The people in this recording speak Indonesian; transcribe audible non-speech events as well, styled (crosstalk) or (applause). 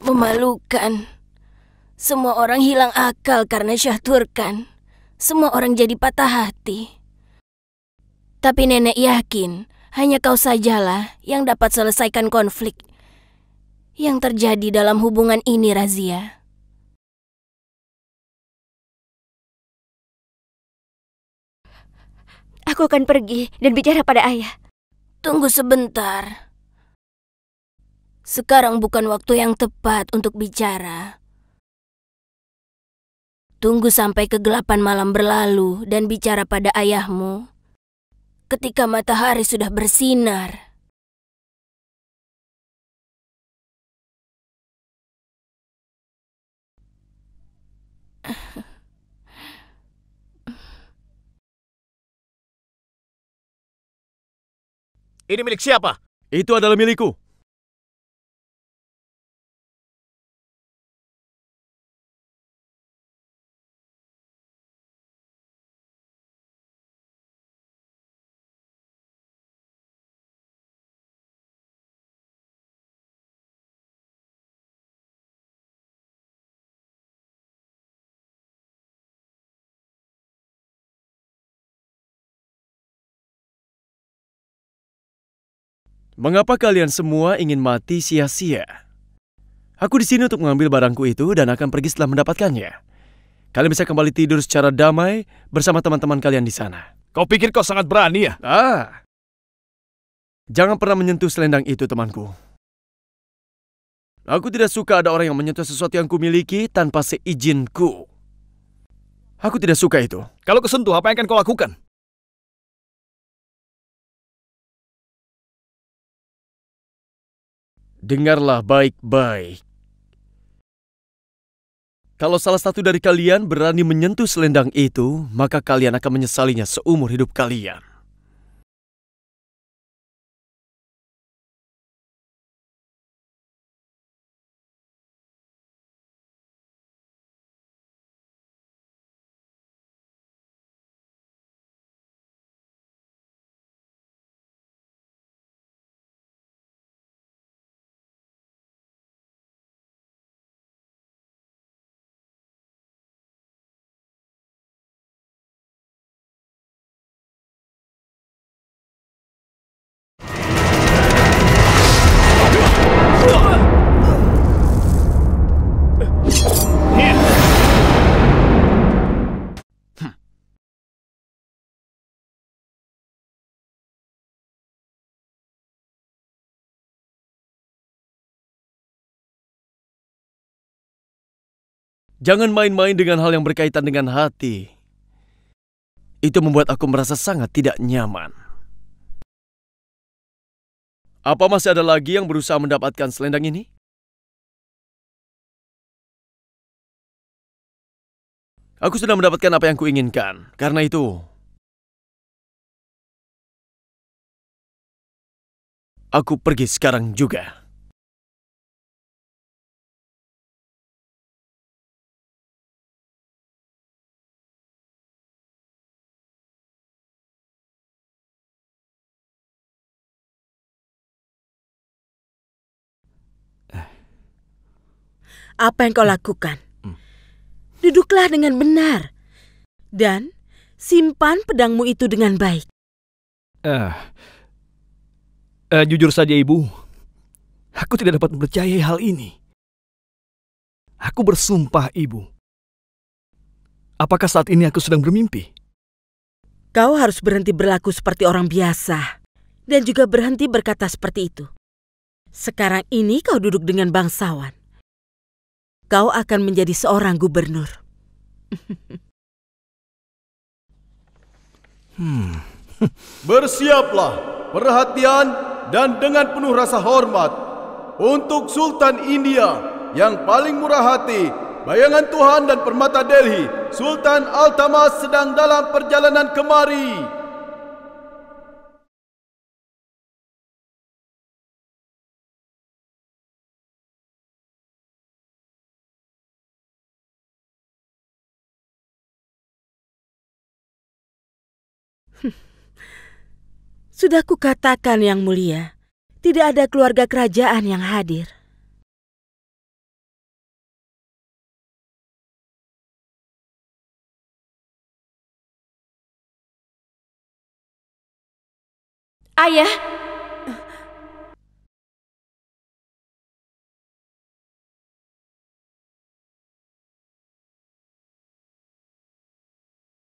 Memalukan. Semua orang hilang akal karena Syah Turkan. Semua orang jadi patah hati. Tapi nenek yakin hanya kau sajalah yang dapat selesaikan konflik yang terjadi dalam hubungan ini, Razia. Aku akan pergi dan bicara pada ayah. Tunggu sebentar. Sekarang bukan waktu yang tepat untuk bicara. Tunggu sampai kegelapan malam berlalu dan bicara pada ayahmu. Ketika matahari sudah bersinar. Ini milik siapa? Itu adalah milikku. Mengapa kalian semua ingin mati sia-sia? Aku di sini untuk mengambil barangku itu dan akan pergi setelah mendapatkannya. Kalian bisa kembali tidur secara damai bersama teman-teman kalian di sana. Kau pikir kau sangat berani ya? Ah. Jangan pernah menyentuh selendang itu, temanku. Aku tidak suka ada orang yang menyentuh sesuatu yang kumiliki tanpa seizinku. Aku tidak suka itu. Kalau kesentuh, apa yang akan kau lakukan? Dengarlah baik-baik. Kalau salah satu dari kalian berani menyentuh selendang itu, maka kalian akan menyesalinya seumur hidup kalian. Jangan main-main dengan hal yang berkaitan dengan hati. Itu membuat aku merasa sangat tidak nyaman. Apa masih ada lagi yang berusaha mendapatkan selendang ini? Aku sudah mendapatkan apa yang kuinginkan. Karena itu, aku pergi sekarang juga. apa yang kau hmm. lakukan. Hmm. Duduklah dengan benar dan simpan pedangmu itu dengan baik. uh, uh, jujur saja ibu, aku tidak dapat mempercayai hal ini. Aku bersumpah ibu. Apakah saat ini aku sedang bermimpi? Kau harus berhenti berlaku seperti orang biasa dan juga berhenti berkata seperti itu. Sekarang ini kau duduk dengan bangsawan kau akan menjadi seorang gubernur. hmm. (laughs) Bersiaplah, perhatian dan dengan penuh rasa hormat untuk Sultan India yang paling murah hati, bayangan Tuhan dan permata Delhi, Sultan Altamas sedang dalam perjalanan kemari. Hmm. Sudah kukatakan yang mulia, tidak ada keluarga kerajaan yang hadir. Ayah,